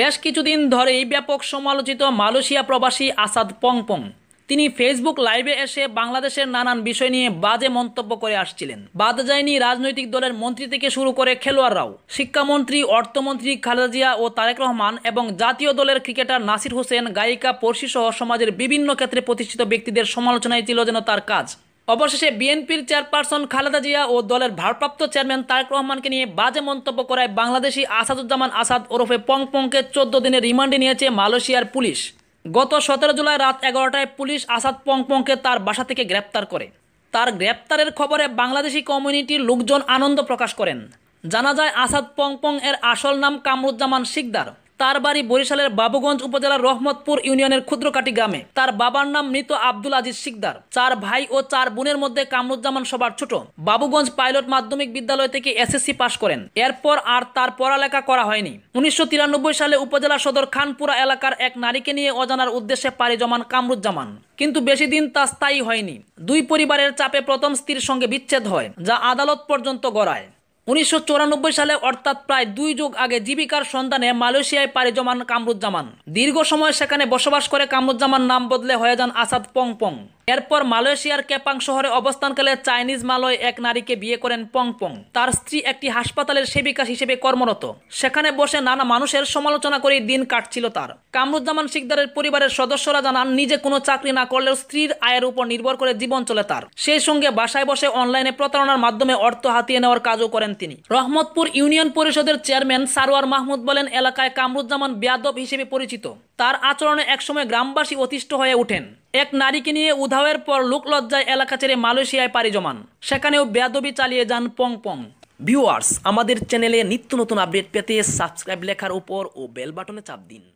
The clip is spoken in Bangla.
বেশ কিছুদিন ধরেই ব্যাপক সমালোচিত মালয়েশিয়া প্রবাসী আসাদ পংপং তিনি ফেসবুক লাইভে এসে বাংলাদেশের নানান বিষয় নিয়ে বাজে মন্তব্য করে আসছিলেন বাদ যায়নি রাজনৈতিক দলের মন্ত্রী থেকে শুরু করে খেলোয়াড়রাও শিক্ষামন্ত্রী অর্থমন্ত্রী খালেদা জিয়া ও তারেক রহমান এবং জাতীয় দলের ক্রিকেটার নাসির হোসেন গায়িকা পড়শি সহ সমাজের বিভিন্ন ক্ষেত্রে প্রতিষ্ঠিত ব্যক্তিদের সমালোচনায় ছিল যেন তার কাজ অবশেষে বিএনপির চেয়ারপারসন খালেদা জিয়া ও দলের ভারপ্রাপ্ত চেয়ারম্যান তারেক রহমানকে নিয়ে বাজে মন্তব্য করায় বাংলাদেশি আসাদুজ্জামান আসাদ ওরফে পংপংকে চোদ্দ দিনের রিমান্ডে নিয়েছে মালয়েশিয়ার পুলিশ গত সতেরো জুলাই রাত এগারোটায় পুলিশ আসাদ পংপংকে তার বাসা থেকে গ্রেপ্তার করে তার গ্রেপ্তারের খবরে বাংলাদেশি কমিউনিটির লোকজন আনন্দ প্রকাশ করেন জানা যায় আসাদ পংপং এর আসল নাম কামরুজ্জামান শিকদার তার বাড়ি বরিশালের বাবুগঞ্জ উপজেলার রহমতপুর ইউনিয়নের ক্ষুদ্রকাটি গ্রামে তার বাবার নাম মৃত আব্দুল আজিজ শিকদার চার ভাই ও চার বোনের মধ্যে কামরুজ্জামান সবার ছোট বাবুগঞ্জ পাইলট মাধ্যমিক বিদ্যালয় থেকে এসএসসি পাশ করেন এরপর আর তার পড়ালেখা করা হয়নি উনিশশো সালে উপজেলা সদর খানপুরা এলাকার এক নারীকে নিয়ে অজানার উদ্দেশ্যে পাড়ি জমান কামরুজ্জামান কিন্তু বেশি দিন তা স্থায়ী হয়নি দুই পরিবারের চাপে প্রথম স্ত্রীর সঙ্গে বিচ্ছেদ হয় যা আদালত পর্যন্ত গড়ায় উনিশশো সালে অর্থাৎ প্রায় দুই যুগ আগে জীবিকার সন্ধানে মালয়েশিয়ায় পাড়ি জমান কামরুজ্জামান দীর্ঘ সময় সেখানে বসবাস করে কামরুজ্জামান নাম বদলে হয়ে যান আসাদ পং পং এরপর মালয়েশিয়ার কেপাং শহরে অবস্থানকালে চাইনিজ মালয় এক নারীকে বিয়ে করেন পংপং তার স্ত্রী একটি হাসপাতালের সেবিকা হিসেবে কর্মরত সেখানে বসে নানা মানুষের সমালোচনা করে দিন কাটছিল তার কামরুজ্জামান শিকদারের পরিবারের সদস্যরা জানান নিজে কোনো চাকরি না করলেও স্ত্রীর আয়ের উপর নির্ভর করে জীবন চলে তার সেই সঙ্গে বাসায় বসে অনলাইনে প্রতারণার মাধ্যমে অর্থ হাতিয়ে নেওয়ার কাজও করেন তিনি রহমতপুর ইউনিয়ন পরিষদের চেয়ারম্যান সারোয়ার মাহমুদ বলেন এলাকায় কামরুজ্জামান ব্যাদব হিসেবে পরিচিত তার আচরণে একসময় গ্রামবাসী অতিষ্ঠ হয়ে ওঠেন এক নারীকে নিয়ে উধাওয়ের পর লোকলজ্জায় এলাকা ছেড়ে মালয়েশিয়ায় পাড়ি জমান সেখানেও বেদবি চালিয়ে যান পং পং ভিউয়ার্স আমাদের চ্যানেলে নিত্য নতুন আপডেট পেতে সাবস্ক্রাইব লেখার উপর ও বেল বাটনে চাপ দিন